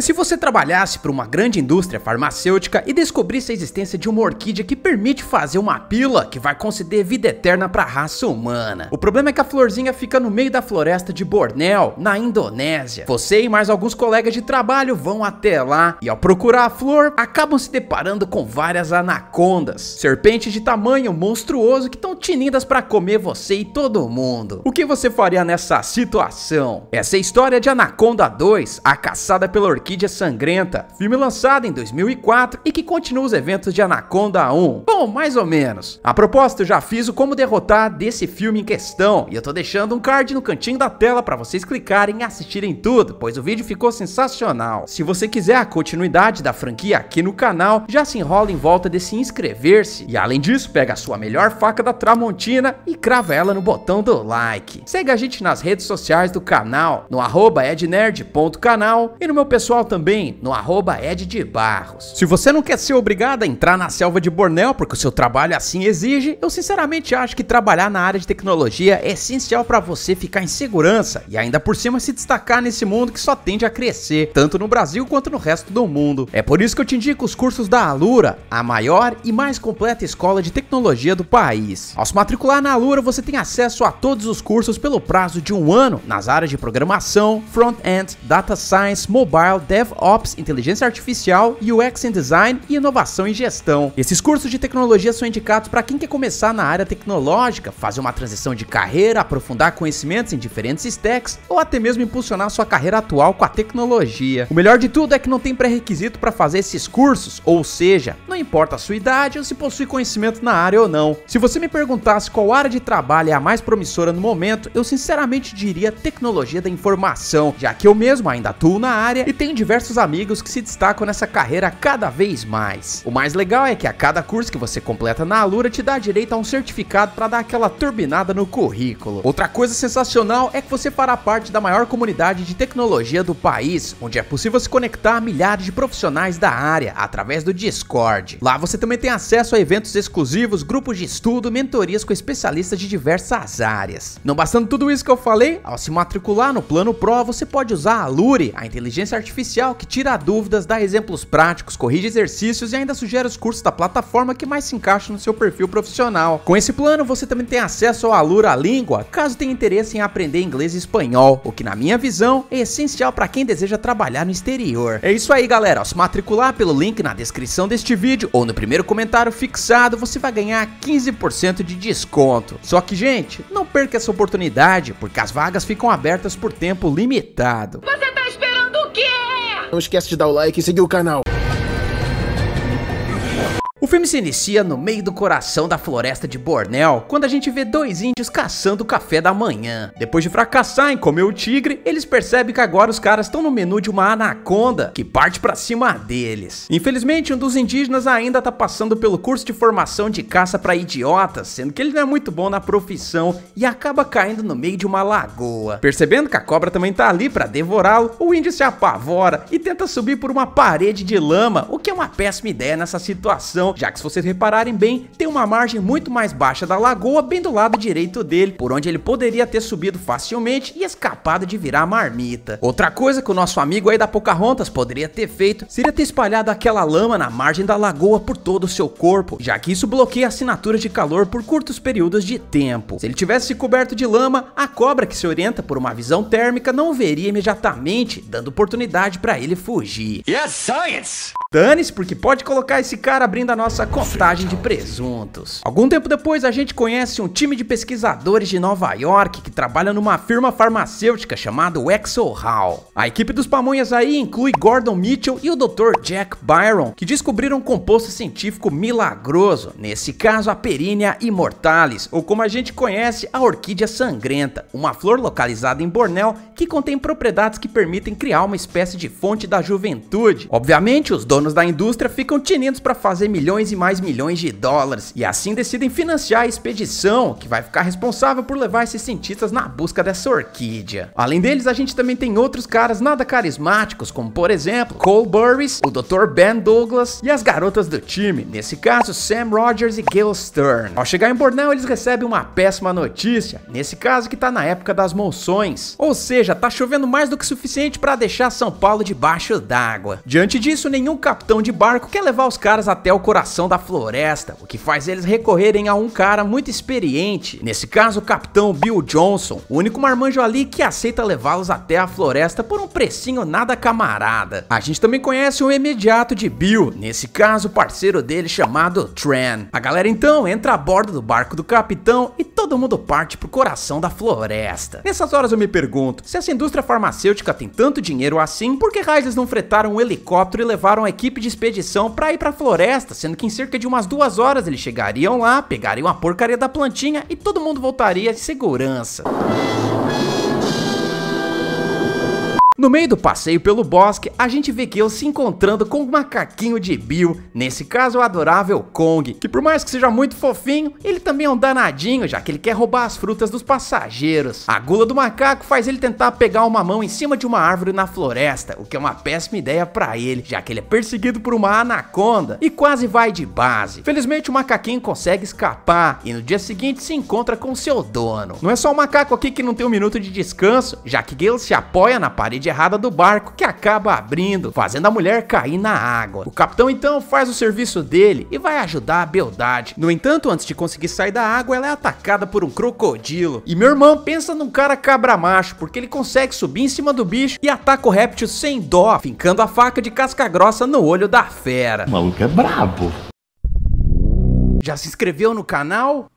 E se você trabalhasse para uma grande indústria farmacêutica e descobrisse a existência de uma orquídea que permite fazer uma pila que vai conceder vida eterna para a raça humana? O problema é que a florzinha fica no meio da floresta de Bornéu, na Indonésia. Você e mais alguns colegas de trabalho vão até lá e ao procurar a flor, acabam se deparando com várias anacondas, serpentes de tamanho monstruoso que estão tinidas para comer você e todo mundo. O que você faria nessa situação? Essa é a história de Anaconda 2, a caçada pela orquídea Orquídea Sangrenta, filme lançado em 2004 e que continua os eventos de Anaconda 1. Bom, mais ou menos. A propósito, eu já fiz o como derrotar desse filme em questão, e eu tô deixando um card no cantinho da tela para vocês clicarem e assistirem tudo, pois o vídeo ficou sensacional. Se você quiser a continuidade da franquia aqui no canal, já se enrola em volta de se inscrever-se, e além disso, pega a sua melhor faca da Tramontina e crava ela no botão do like. Segue a gente nas redes sociais do canal, no arroba ednerd.canal e no meu pessoal pessoal também no arroba Ed de Barros. Se você não quer ser obrigado a entrar na selva de Bornéu porque o seu trabalho assim exige, eu sinceramente acho que trabalhar na área de tecnologia é essencial para você ficar em segurança e ainda por cima se destacar nesse mundo que só tende a crescer, tanto no Brasil quanto no resto do mundo. É por isso que eu te indico os cursos da Alura, a maior e mais completa escola de tecnologia do país. Ao se matricular na Alura, você tem acesso a todos os cursos pelo prazo de um ano nas áreas de programação, front-end, data science, mobile, DevOps, Inteligência Artificial, UX Design e Inovação em Gestão. Esses cursos de tecnologia são indicados para quem quer começar na área tecnológica, fazer uma transição de carreira, aprofundar conhecimentos em diferentes stacks ou até mesmo impulsionar sua carreira atual com a tecnologia. O melhor de tudo é que não tem pré-requisito para fazer esses cursos, ou seja, não importa a sua idade ou se possui conhecimento na área ou não. Se você me perguntasse qual área de trabalho é a mais promissora no momento, eu sinceramente diria tecnologia da informação, já que eu mesmo ainda atuo na área e tenho diversos amigos que se destacam nessa carreira cada vez mais. O mais legal é que a cada curso que você completa na Alura te dá direito a um certificado para dar aquela turbinada no currículo. Outra coisa sensacional é que você fará parte da maior comunidade de tecnologia do país, onde é possível se conectar a milhares de profissionais da área através do Discord. Lá você também tem acesso a eventos exclusivos, grupos de estudo, mentorias com especialistas de diversas áreas. Não bastando tudo isso que eu falei, ao se matricular no Plano Pro, você pode usar a Alure, a inteligência artificial oficial que tira dúvidas, dá exemplos práticos, corrige exercícios e ainda sugere os cursos da plataforma que mais se encaixam no seu perfil profissional. Com esse plano, você também tem acesso ao Alura Língua, caso tenha interesse em aprender inglês e espanhol, o que na minha visão é essencial para quem deseja trabalhar no exterior. É isso aí, galera. Ao se matricular pelo link na descrição deste vídeo ou no primeiro comentário fixado, você vai ganhar 15% de desconto. Só que, gente, não perca essa oportunidade, porque as vagas ficam abertas por tempo limitado. Você não esquece de dar o like e seguir o canal se inicia no meio do coração da floresta de Bornéu, quando a gente vê dois índios caçando o café da manhã. Depois de fracassar em comer o tigre, eles percebem que agora os caras estão no menu de uma anaconda que parte para cima deles. Infelizmente, um dos indígenas ainda tá passando pelo curso de formação de caça para idiotas, sendo que ele não é muito bom na profissão e acaba caindo no meio de uma lagoa. Percebendo que a cobra também tá ali para devorá-lo, o índio se apavora e tenta subir por uma parede de lama, o que é uma péssima ideia nessa situação, já que se vocês repararem bem, tem uma margem muito mais baixa da lagoa bem do lado direito dele, por onde ele poderia ter subido facilmente e escapado de virar marmita. Outra coisa que o nosso amigo aí da Pocahontas poderia ter feito seria ter espalhado aquela lama na margem da lagoa por todo o seu corpo, já que isso bloqueia a assinatura de calor por curtos períodos de tempo. Se ele tivesse se coberto de lama, a cobra que se orienta por uma visão térmica não o veria imediatamente, dando oportunidade para ele fugir. Yes, science! Dane-se, porque pode colocar esse cara abrindo a nossa contagem de presuntos. Algum tempo depois, a gente conhece um time de pesquisadores de Nova York que trabalha numa firma farmacêutica chamada Hall. A equipe dos pamonhas aí inclui Gordon Mitchell e o Dr. Jack Byron, que descobriram um composto científico milagroso, nesse caso a Perinia immortalis, ou como a gente conhece, a orquídea sangrenta, uma flor localizada em Bornéu que contém propriedades que permitem criar uma espécie de fonte da juventude. Obviamente, os donos da indústria ficam tinidos para fazer milhões e mais milhões de dólares e assim decidem financiar a expedição que vai ficar responsável por levar esses cientistas na busca dessa orquídea. Além deles, a gente também tem outros caras nada carismáticos, como por exemplo Cole Burris, o Dr. Ben Douglas e as garotas do time, nesse caso Sam Rogers e Gail Stern. Ao chegar em Bornéu, eles recebem uma péssima notícia, nesse caso que tá na época das monções, ou seja, tá chovendo mais do que suficiente para deixar São Paulo debaixo d'água. Diante disso, nenhum capitão de barco quer levar os caras até o coração da floresta, o que faz eles recorrerem a um cara muito experiente, nesse caso o capitão Bill Johnson, o único marmanjo ali que aceita levá-los até a floresta por um precinho nada camarada. A gente também conhece o imediato de Bill, nesse caso o parceiro dele chamado Tran. A galera então entra a bordo do barco do capitão e todo mundo parte pro coração da floresta. Nessas horas eu me pergunto, se essa indústria farmacêutica tem tanto dinheiro assim, por que raios não fretaram um helicóptero e levaram a equipe de expedição para ir pra floresta, sendo que em em cerca de umas duas horas eles chegariam lá, pegariam a porcaria da plantinha e todo mundo voltaria de segurança. No meio do passeio pelo bosque, a gente vê Gale se encontrando com um macaquinho de Bill, nesse caso o adorável Kong, que por mais que seja muito fofinho, ele também é um danadinho, já que ele quer roubar as frutas dos passageiros. A gula do macaco faz ele tentar pegar uma mão em cima de uma árvore na floresta, o que é uma péssima ideia para ele, já que ele é perseguido por uma anaconda e quase vai de base. Felizmente o macaquinho consegue escapar e no dia seguinte se encontra com seu dono. Não é só o macaco aqui que não tem um minuto de descanso, já que Gale se apoia na parede errada do barco que acaba abrindo, fazendo a mulher cair na água. O capitão então faz o serviço dele e vai ajudar a Beldade. No entanto, antes de conseguir sair da água, ela é atacada por um crocodilo. E meu irmão pensa num cara cabra macho, porque ele consegue subir em cima do bicho e ataca o réptil sem dó, fincando a faca de casca grossa no olho da fera. O maluco é brabo. Já se inscreveu no canal?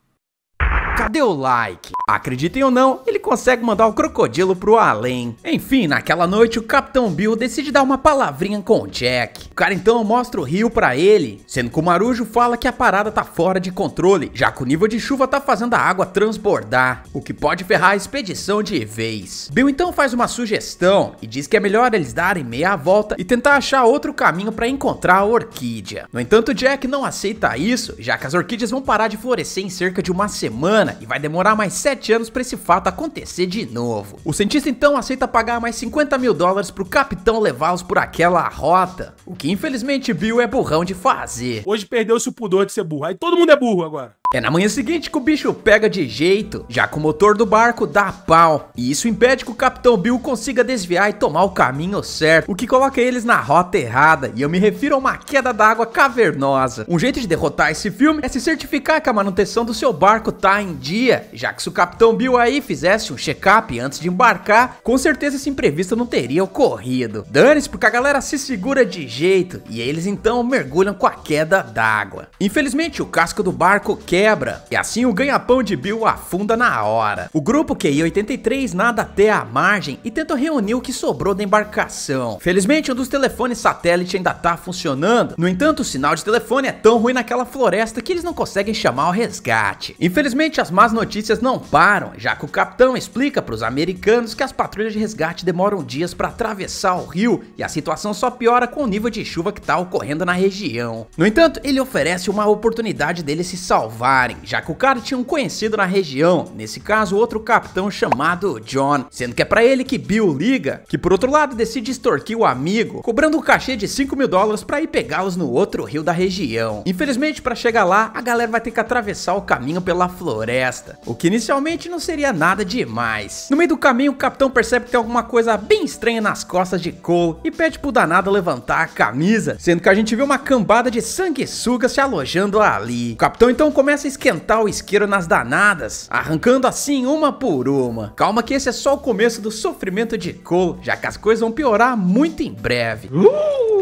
Cadê o like? Acreditem ou não, ele consegue mandar o crocodilo pro além. Enfim, naquela noite o Capitão Bill decide dar uma palavrinha com o Jack. O cara então mostra o rio para ele, sendo que o Marujo fala que a parada tá fora de controle, já que o nível de chuva tá fazendo a água transbordar, o que pode ferrar a expedição de vez. Bill então faz uma sugestão e diz que é melhor eles darem meia volta e tentar achar outro caminho para encontrar a orquídea. No entanto, Jack não aceita isso, já que as orquídeas vão parar de florescer em cerca de uma semana e vai demorar mais 7 anos para esse fato acontecer de novo. O cientista então aceita pagar mais 50 mil dólares pro capitão levá-los por aquela rota, o que infelizmente Bill é burrão de fazer. Hoje perdeu-se o pudor de ser burro, aí todo mundo é burro agora. É na manhã seguinte que o bicho pega de jeito, já que o motor do barco dá pau. E isso impede que o Capitão Bill consiga desviar e tomar o caminho certo, o que coloca eles na rota errada. E eu me refiro a uma queda d'água cavernosa. Um jeito de derrotar esse filme é se certificar que a manutenção do seu barco tá em dia, já que se o Capitão Bill aí fizesse um check-up antes de embarcar, com certeza esse imprevisto não teria ocorrido. Dane-se porque a galera se segura de jeito, e eles então mergulham com a queda d'água. Infelizmente o casco do barco quebra quebra. E assim o ganha-pão de Bill afunda na hora. O grupo QI-83 nada até a margem e tenta reunir o que sobrou da embarcação. Felizmente um dos telefones satélite ainda tá funcionando. No entanto, o sinal de telefone é tão ruim naquela floresta que eles não conseguem chamar o resgate. Infelizmente as más notícias não param, já que o capitão explica para os americanos que as patrulhas de resgate demoram dias para atravessar o rio e a situação só piora com o nível de chuva que tá ocorrendo na região. No entanto, ele oferece uma oportunidade dele se salvar já que o cara tinha um conhecido na região, nesse caso outro capitão chamado John, sendo que é para ele que Bill liga, que por outro lado decide extorquir o amigo, cobrando um cachê de 5 mil dólares para ir pegá-los no outro rio da região. Infelizmente para chegar lá, a galera vai ter que atravessar o caminho pela floresta, o que inicialmente não seria nada demais. No meio do caminho o capitão percebe que tem alguma coisa bem estranha nas costas de Cole e pede pro danado levantar a camisa, sendo que a gente vê uma cambada de sanguessuga se alojando ali. O capitão então começa começa a esquentar o isqueiro nas danadas, arrancando assim uma por uma. Calma que esse é só o começo do sofrimento de Cole, já que as coisas vão piorar muito em breve. Uh!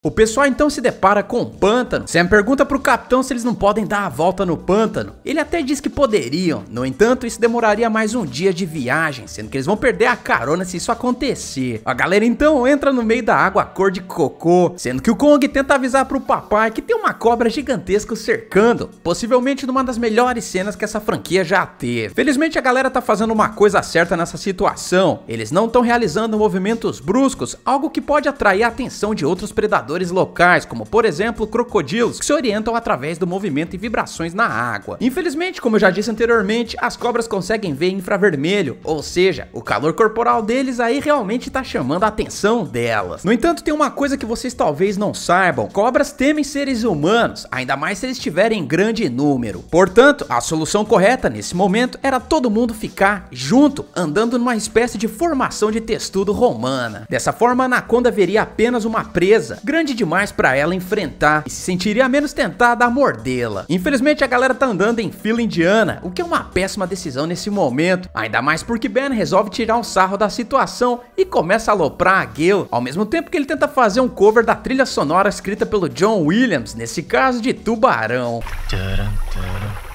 O pessoal então se depara com o pântano. Sam pergunta pro capitão se eles não podem dar a volta no pântano. Ele até diz que poderiam, no entanto isso demoraria mais um dia de viagem, sendo que eles vão perder a carona se isso acontecer. A galera então entra no meio da água cor de cocô, sendo que o Kong tenta avisar pro papai que tem uma cobra gigantesca cercando, possivelmente numa das melhores cenas que essa franquia já teve. Felizmente a galera tá fazendo uma coisa certa nessa situação, eles não estão realizando movimentos bruscos, algo que pode atrair a atenção de outros predadores nadadores locais, como por exemplo crocodilos, que se orientam através do movimento e vibrações na água. Infelizmente, como eu já disse anteriormente, as cobras conseguem ver infravermelho, ou seja, o calor corporal deles aí realmente está chamando a atenção delas. No entanto, tem uma coisa que vocês talvez não saibam: cobras temem seres humanos, ainda mais se eles estiverem em grande número. Portanto, a solução correta nesse momento era todo mundo ficar junto, andando numa espécie de formação de testudo romana. Dessa forma, a anaconda veria apenas uma presa. Grande grande demais para ela enfrentar e se sentiria menos tentada a mordê-la. Infelizmente a galera tá andando em fila indiana, o que é uma péssima decisão nesse momento, ainda mais porque Ben resolve tirar um sarro da situação e começa a aloprar a Gale, ao mesmo tempo que ele tenta fazer um cover da trilha sonora escrita pelo John Williams, nesse caso de Tubarão. Tcharam, tcharam.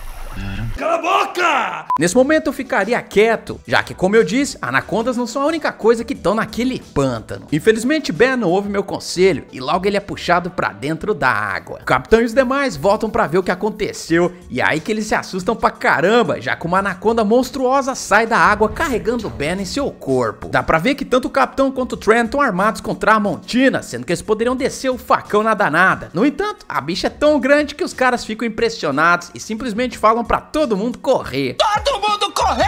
Cala a boca! Nesse momento eu ficaria quieto, já que, como eu disse, anacondas não são a única coisa que estão naquele pântano. Infelizmente, Ben não ouve meu conselho e logo ele é puxado para dentro da água. O capitão e os demais voltam para ver o que aconteceu e é aí que eles se assustam pra caramba, já que uma anaconda monstruosa sai da água carregando Ben em seu corpo. Dá pra ver que tanto o capitão quanto o Trent estão armados contra a Montina, sendo que eles poderiam descer o facão na danada. No entanto, a bicha é tão grande que os caras ficam impressionados e simplesmente falam para todos todo mundo correr. Todo mundo correr!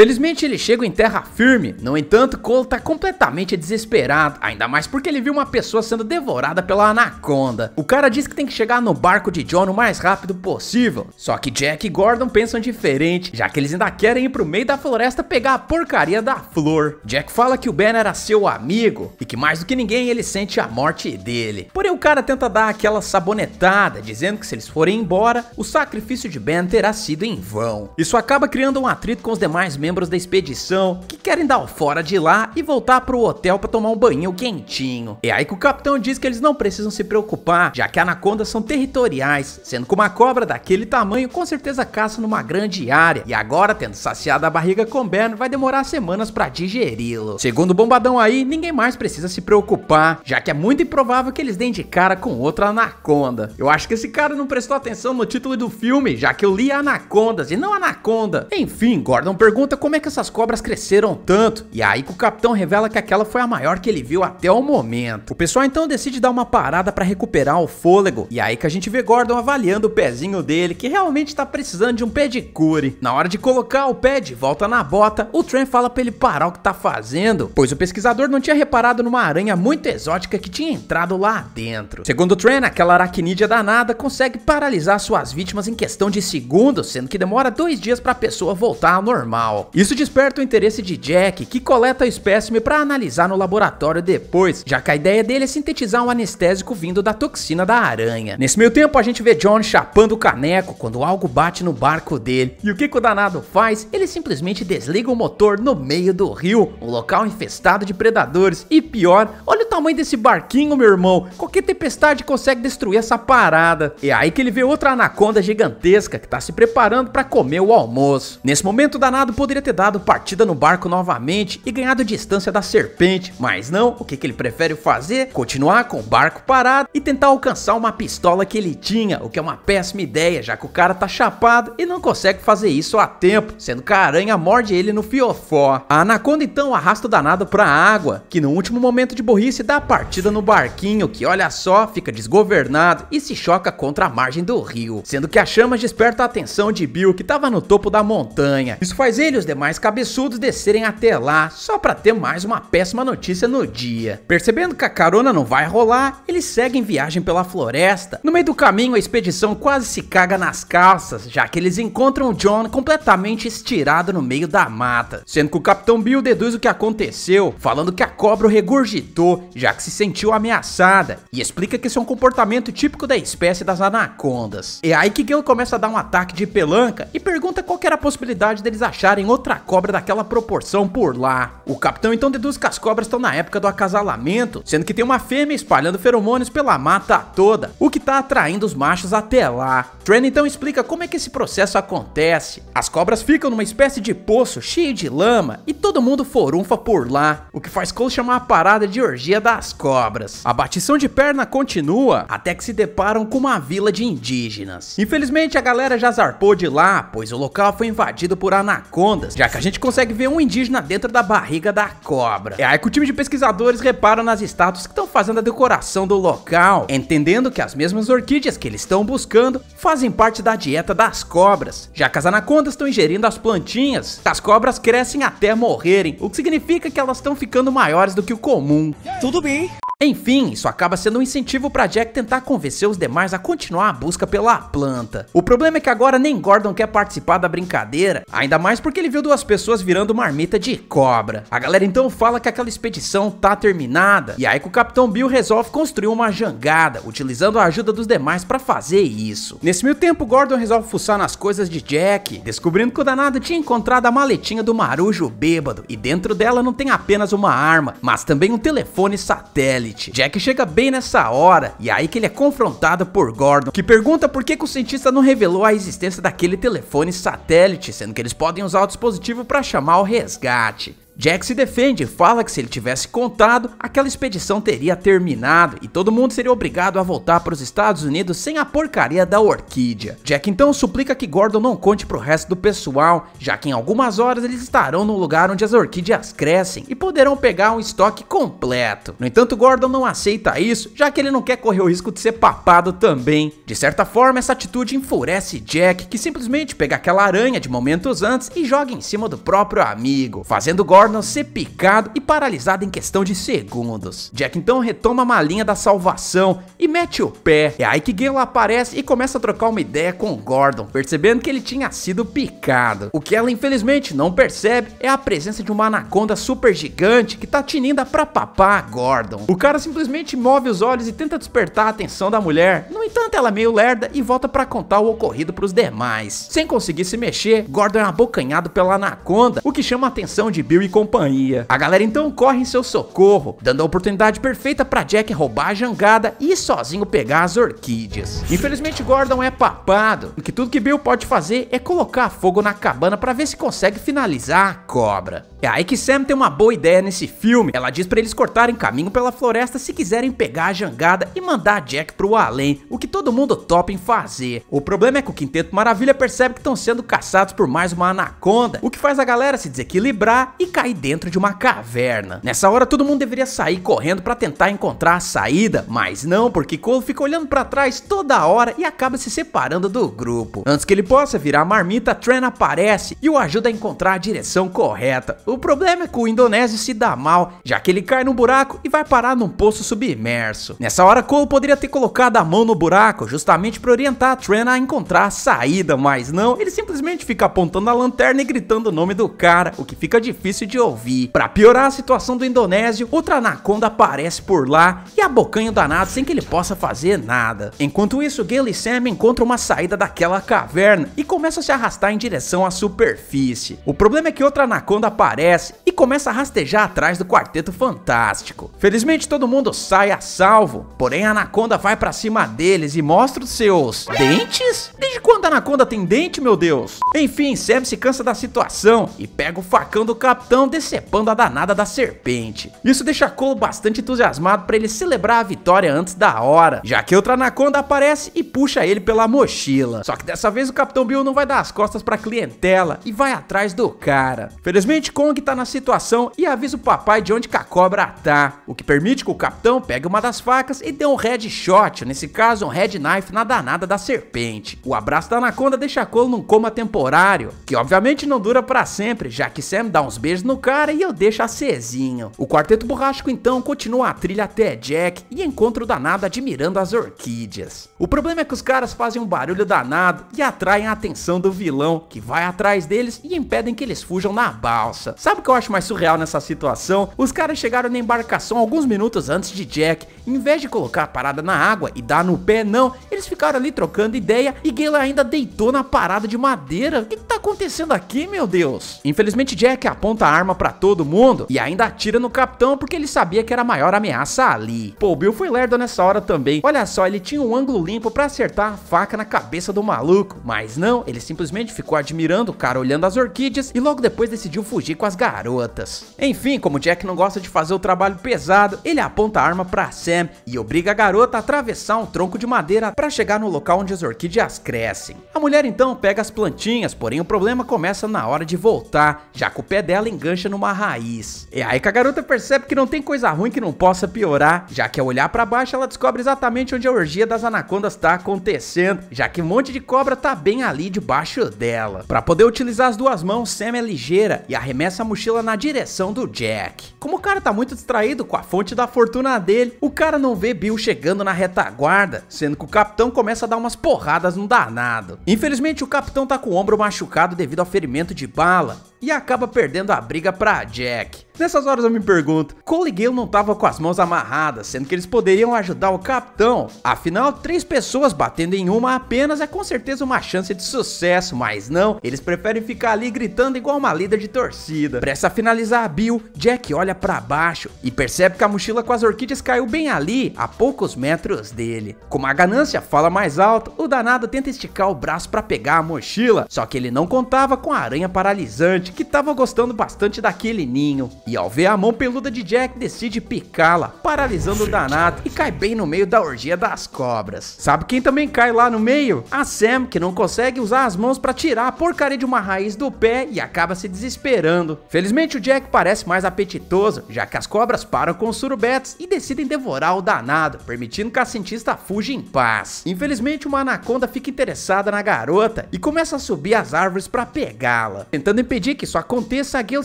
Felizmente ele chega em terra firme, no entanto Cole tá completamente desesperado, ainda mais porque ele viu uma pessoa sendo devorada pela anaconda. O cara diz que tem que chegar no barco de John o mais rápido possível, só que Jack e Gordon pensam diferente, já que eles ainda querem ir pro meio da floresta pegar a porcaria da flor. Jack fala que o Ben era seu amigo e que mais do que ninguém ele sente a morte dele. Porém o cara tenta dar aquela sabonetada, dizendo que se eles forem embora, o sacrifício de Ben terá sido em vão. Isso acaba criando um atrito com os demais membros membros da expedição que querem dar o fora de lá e voltar pro hotel para tomar um banho quentinho. É aí que o capitão diz que eles não precisam se preocupar, já que anacondas são territoriais, sendo que uma cobra daquele tamanho com certeza caça numa grande área, e agora tendo saciado a barriga com Ben, vai demorar semanas para digeri-lo. Segundo o bombadão aí, ninguém mais precisa se preocupar, já que é muito improvável que eles deem de cara com outra anaconda. Eu acho que esse cara não prestou atenção no título do filme, já que eu li anacondas e não anaconda. Enfim, Gordon pergunta pergunta como é que essas cobras cresceram tanto, e aí que o capitão revela que aquela foi a maior que ele viu até o momento. O pessoal então decide dar uma parada para recuperar o fôlego, e aí que a gente vê Gordon avaliando o pezinho dele, que realmente tá precisando de um pé de cure. Na hora de colocar o pé de volta na bota, o Tran fala pra ele parar o que tá fazendo, pois o pesquisador não tinha reparado numa aranha muito exótica que tinha entrado lá dentro. Segundo o Tran, aquela aracnídea danada consegue paralisar suas vítimas em questão de segundos, sendo que demora dois dias pra pessoa voltar ao normal. Isso desperta o interesse de Jack, que coleta o espécime para analisar no laboratório depois, já que a ideia dele é sintetizar um anestésico vindo da toxina da aranha. Nesse meio tempo, a gente vê John chapando o caneco quando algo bate no barco dele. E o que, que o danado faz? Ele simplesmente desliga o motor no meio do rio, um local infestado de predadores. E pior, olha o tamanho desse barquinho, meu irmão. Qualquer tempestade consegue destruir essa parada. E é aí que ele vê outra anaconda gigantesca que está se preparando para comer o almoço. Nesse momento, o danado poderia poderia ter dado partida no barco novamente e ganhado distância da serpente, mas não, o que, que ele prefere fazer? Continuar com o barco parado e tentar alcançar uma pistola que ele tinha, o que é uma péssima ideia, já que o cara tá chapado e não consegue fazer isso a tempo, sendo que a aranha morde ele no fiofó. A anaconda então arrasta o danado pra água, que no último momento de burrice dá partida no barquinho, que olha só, fica desgovernado e se choca contra a margem do rio, sendo que a chama desperta a atenção de Bill, que tava no topo da montanha. Isso faz ele os demais cabeçudos descerem até lá, só para ter mais uma péssima notícia no dia. Percebendo que a carona não vai rolar, eles seguem viagem pela floresta. No meio do caminho, a expedição quase se caga nas calças, já que eles encontram John completamente estirado no meio da mata. Sendo que o Capitão Bill deduz o que aconteceu, falando que a cobra o regurgitou, já que se sentiu ameaçada, e explica que esse é um comportamento típico da espécie das anacondas. É aí que Gale começa a dar um ataque de pelanca e pergunta qual era a possibilidade deles acharem outra cobra daquela proporção por lá. O capitão então deduz que as cobras estão na época do acasalamento, sendo que tem uma fêmea espalhando feromônios pela mata toda, o que está atraindo os machos até lá. Tran então explica como é que esse processo acontece. As cobras ficam numa espécie de poço cheio de lama e todo mundo forunfa por lá, o que faz Cole chamar a parada de orgia das cobras. A batição de perna continua até que se deparam com uma vila de indígenas. Infelizmente a galera já zarpou de lá, pois o local foi invadido por anacondas ondas, já que a gente consegue ver um indígena dentro da barriga da cobra. É aí que o time de pesquisadores repara nas estátuas que estão fazendo a decoração do local, entendendo que as mesmas orquídeas que eles estão buscando fazem parte da dieta das cobras, já que as anacondas estão ingerindo as plantinhas, as cobras crescem até morrerem, o que significa que elas estão ficando maiores do que o comum. Tudo bem. Enfim, isso acaba sendo um incentivo para Jack tentar convencer os demais a continuar a busca pela planta. O problema é que agora nem Gordon quer participar da brincadeira, ainda mais porque ele viu duas pessoas virando marmita de cobra. A galera então fala que aquela expedição tá terminada, e aí que o Capitão Bill resolve construir uma jangada, utilizando a ajuda dos demais para fazer isso. Nesse meio tempo, Gordon resolve fuçar nas coisas de Jack, descobrindo que o danado tinha encontrado a maletinha do marujo bêbado, e dentro dela não tem apenas uma arma, mas também um telefone satélite. Jack chega bem nessa hora, e é aí que ele é confrontado por Gordon, que pergunta por que, que o cientista não revelou a existência daquele telefone satélite, sendo que eles podem usar o dispositivo para chamar o resgate. Jack se defende e fala que se ele tivesse contado, aquela expedição teria terminado e todo mundo seria obrigado a voltar para os Estados Unidos sem a porcaria da orquídea. Jack então suplica que Gordon não conte para o resto do pessoal, já que em algumas horas eles estarão no lugar onde as orquídeas crescem e poderão pegar um estoque completo. No entanto, Gordon não aceita isso, já que ele não quer correr o risco de ser papado também. De certa forma, essa atitude enfurece Jack, que simplesmente pega aquela aranha de momentos antes e joga em cima do próprio amigo, fazendo Gordon ser picado e paralisado em questão de segundos. Jack então retoma a malinha da salvação e mete o pé. É aí que Gale aparece e começa a trocar uma ideia com Gordon, percebendo que ele tinha sido picado. O que ela infelizmente não percebe é a presença de uma anaconda super gigante que tá tinindo pra papar Gordon. O cara simplesmente move os olhos e tenta despertar a atenção da mulher. No entanto, ela é meio lerda e volta para contar o ocorrido pros demais. Sem conseguir se mexer, Gordon é abocanhado pela anaconda, o que chama a atenção de Bill e companhia. A galera então corre em seu socorro, dando a oportunidade perfeita para Jack roubar a jangada e sozinho pegar as orquídeas. Infelizmente Gordon é papado, que tudo que Bill pode fazer é colocar fogo na cabana para ver se consegue finalizar a cobra. É aí que Sam tem uma boa ideia nesse filme. Ela diz para eles cortarem caminho pela floresta se quiserem pegar a jangada e mandar Jack pro além, o que todo mundo topa em fazer. O problema é que o Quinteto Maravilha percebe que estão sendo caçados por mais uma anaconda, o que faz a galera se desequilibrar e cair dentro de uma caverna. Nessa hora todo mundo deveria sair correndo para tentar encontrar a saída, mas não, porque Cole fica olhando para trás toda hora e acaba se separando do grupo. Antes que ele possa virar marmita, Tran aparece e o ajuda a encontrar a direção correta. O problema é que o indonésio se dá mal, já que ele cai num buraco e vai parar num poço submerso. Nessa hora, Cole poderia ter colocado a mão no buraco, justamente para orientar a Tran a encontrar a saída, mas não, ele simplesmente fica apontando a lanterna e gritando o nome do cara, o que fica difícil de ouvir. Para piorar a situação do indonésio, outra anaconda aparece por lá e abocanha o danado sem que ele possa fazer nada. Enquanto isso, Gale e Sam encontram uma saída daquela caverna e começam a se arrastar em direção à superfície. O problema é que outra anaconda aparece aparece e começa a rastejar atrás do Quarteto Fantástico. Felizmente todo mundo sai a salvo, porém a Anaconda vai para cima deles e mostra os seus dentes? Desde quando a Anaconda tem dente, meu Deus? Enfim, Sam se cansa da situação e pega o facão do capitão decepando a danada da serpente. Isso deixa Cole bastante entusiasmado para ele celebrar a vitória antes da hora, já que outra Anaconda aparece e puxa ele pela mochila. Só que dessa vez o Capitão Bill não vai dar as costas pra clientela e vai atrás do cara. Felizmente, com que tá na situação e avisa o papai de onde que a cobra tá, o que permite que o capitão pegue uma das facas e dê um headshot, nesse caso um head knife na danada da serpente. O abraço da anaconda deixa Cole num coma temporário, que obviamente não dura para sempre, já que Sam dá uns beijos no cara e eu deixo acesinho. O quarteto borrástico então continua a trilha até Jack e encontra o danado admirando as orquídeas. O problema é que os caras fazem um barulho danado e atraem a atenção do vilão, que vai atrás deles e impedem que eles fujam na balsa. Sabe o que eu acho mais surreal nessa situação? Os caras chegaram na embarcação alguns minutos antes de Jack. Em vez de colocar a parada na água e dar no pé, não. Eles ficaram ali trocando ideia e Gale ainda deitou na parada de madeira. O que, que tá acontecendo aqui, meu Deus? Infelizmente, Jack aponta a arma pra todo mundo e ainda atira no capitão porque ele sabia que era a maior ameaça ali. Pô, Bill foi lerdo nessa hora também. Olha só, ele tinha um ângulo limpo pra acertar a faca na cabeça do maluco. Mas não, ele simplesmente ficou admirando o cara olhando as orquídeas e logo depois decidiu fugir com as as garotas. Enfim, como Jack não gosta de fazer o trabalho pesado, ele aponta a arma para Sam e obriga a garota a atravessar um tronco de madeira para chegar no local onde as orquídeas crescem. A mulher então pega as plantinhas, porém o problema começa na hora de voltar, já que o pé dela engancha numa raiz. É aí que a garota percebe que não tem coisa ruim que não possa piorar, já que ao olhar para baixo ela descobre exatamente onde a orgia das anacondas está acontecendo, já que um monte de cobra tá bem ali debaixo dela. Para poder utilizar as duas mãos, Sam é ligeira e arremessa essa mochila na direção do Jack. Como o cara tá muito distraído com a fonte da fortuna dele, o cara não vê Bill chegando na retaguarda, sendo que o capitão começa a dar umas porradas no danado. Infelizmente o capitão tá com o ombro machucado devido ao ferimento de bala, e acaba perdendo a briga para Jack. Nessas horas eu me pergunto, Cole Gale não tava com as mãos amarradas, sendo que eles poderiam ajudar o capitão. Afinal, três pessoas batendo em uma apenas é com certeza uma chance de sucesso, mas não, eles preferem ficar ali gritando igual uma líder de torcida. Presta a finalizar a Bill, Jack olha para baixo e percebe que a mochila com as orquídeas caiu bem ali, a poucos metros dele. Como a ganância fala mais alto, o danado tenta esticar o braço para pegar a mochila, só que ele não contava com a aranha paralisante que estava gostando bastante daquele ninho. E ao ver a mão peluda de Jack, decide picá-la, paralisando o danado e cai bem no meio da orgia das cobras. Sabe quem também cai lá no meio? A Sam, que não consegue usar as mãos para tirar a porcaria de uma raiz do pé e acaba se desesperando. Felizmente o Jack parece mais apetitoso, já que as cobras param com os surubetes e decidem devorar o danado, permitindo que a cientista fuja em paz. Infelizmente uma anaconda fica interessada na garota e começa a subir as árvores para pegá-la, tentando impedir que que isso aconteça, Gale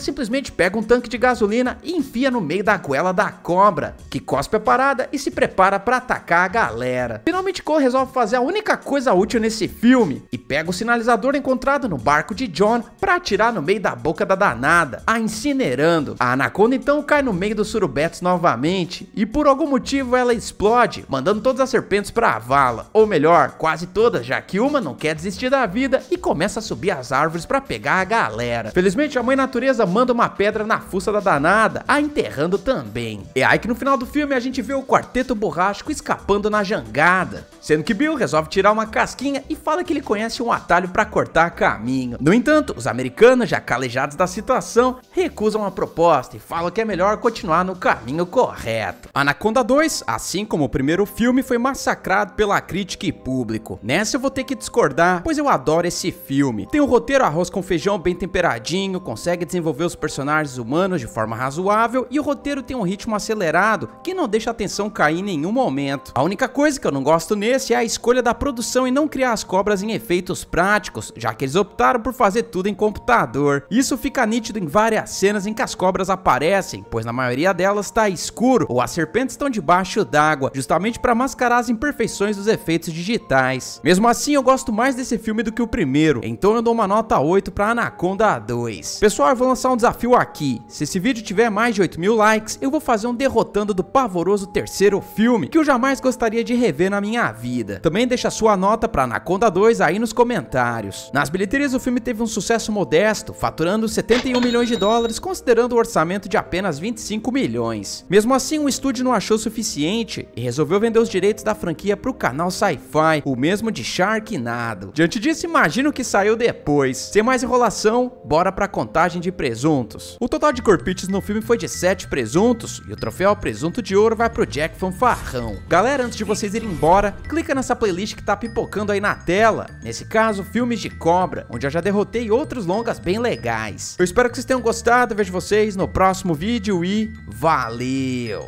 simplesmente pega um tanque de gasolina e enfia no meio da goela da cobra, que cospe a parada e se prepara para atacar a galera. Finalmente Cole resolve fazer a única coisa útil nesse filme e pega o sinalizador encontrado no barco de John para atirar no meio da boca da danada, a incinerando. A Anaconda então cai no meio dos surubetos novamente e por algum motivo ela explode, mandando todas as serpentes para a vala, ou melhor, quase todas, já que uma não quer desistir da vida e começa a subir as árvores para pegar a galera. Infelizmente, a mãe natureza manda uma pedra na fuça da danada, a enterrando também. E é aí que no final do filme a gente vê o quarteto borrástico escapando na jangada. Sendo que Bill resolve tirar uma casquinha e fala que ele conhece um atalho para cortar caminho. No entanto, os americanos, já calejados da situação, recusam a proposta e falam que é melhor continuar no caminho correto. Anaconda 2, assim como o primeiro filme, foi massacrado pela crítica e público. Nessa eu vou ter que discordar, pois eu adoro esse filme. Tem um roteiro arroz com feijão bem temperadinho sozinho, consegue desenvolver os personagens humanos de forma razoável e o roteiro tem um ritmo acelerado que não deixa a tensão cair em nenhum momento. A única coisa que eu não gosto nesse é a escolha da produção em não criar as cobras em efeitos práticos, já que eles optaram por fazer tudo em computador. Isso fica nítido em várias cenas em que as cobras aparecem, pois na maioria delas está escuro ou as serpentes estão debaixo d'água, justamente para mascarar as imperfeições dos efeitos digitais. Mesmo assim, eu gosto mais desse filme do que o primeiro, então eu dou uma nota 8 para Anaconda 2. 2. Pessoal, eu vou lançar um desafio aqui. Se esse vídeo tiver mais de 8 mil likes, eu vou fazer um derrotando do pavoroso terceiro filme, que eu jamais gostaria de rever na minha vida. Também deixa sua nota pra Anaconda 2 aí nos comentários. Nas bilheterias o filme teve um sucesso modesto, faturando 71 milhões de dólares, considerando o orçamento de apenas 25 milhões. Mesmo assim, o estúdio não achou suficiente e resolveu vender os direitos da franquia pro canal Sci-Fi, o mesmo de Sharknado. Diante disso, imagino que saiu depois. Sem mais enrolação, bora hora para contagem de presuntos. O total de corpites no filme foi de 7 presuntos e o troféu presunto de ouro vai pro Jack Fanfarrão. Galera, antes de vocês irem embora, clica nessa playlist que tá pipocando aí na tela. Nesse caso, filmes de cobra, onde eu já derrotei outros longas bem legais. Eu espero que vocês tenham gostado, vejo vocês no próximo vídeo e valeu!